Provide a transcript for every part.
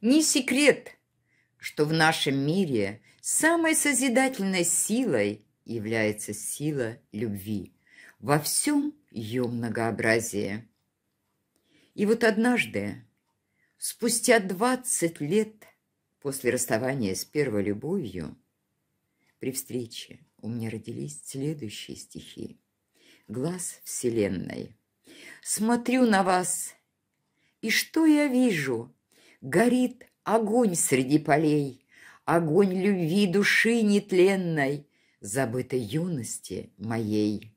Не секрет, что в нашем мире самой созидательной силой является сила любви во всем ее многообразии. И вот однажды, спустя 20 лет после расставания с первой любовью, при встрече у меня родились следующие стихи. «Глаз Вселенной. Смотрю на вас, и что я вижу? горит огонь среди полей, огонь любви души нетленной, забытой юности моей.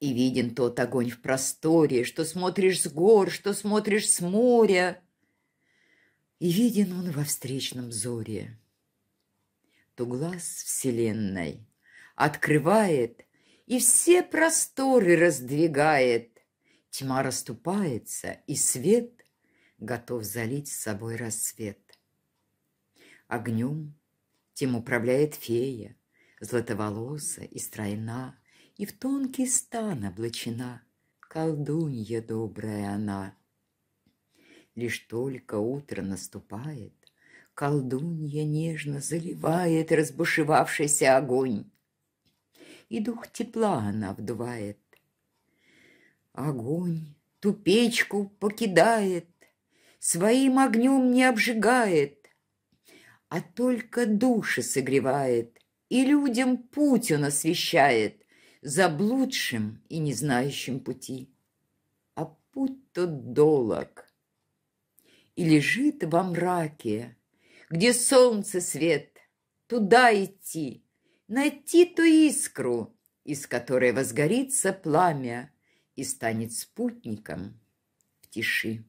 И виден тот огонь в просторе, что смотришь с гор, что смотришь с моря, и виден он во встречном зоре. То глаз вселенной открывает и все просторы раздвигает, тьма расступается, и свет готов залить с собой рассвет. Огнем тем управляет фея, златоволоса и стройна, и в тонкий стан облачена, колдунья добрая она. Лишь только утро наступает, колдунья нежно заливает разбушевавшийся огонь, и дух тепла она вдувает. Огонь ту печку покидает, своим огнем не обжигает, а только души согревает и людям путь он освещает, заблудшим и не знающим пути. А путь тот долог. И лежит во мраке, где солнце свет, туда идти, найти ту искру, из которой возгорится пламя и станет спутником в тиши.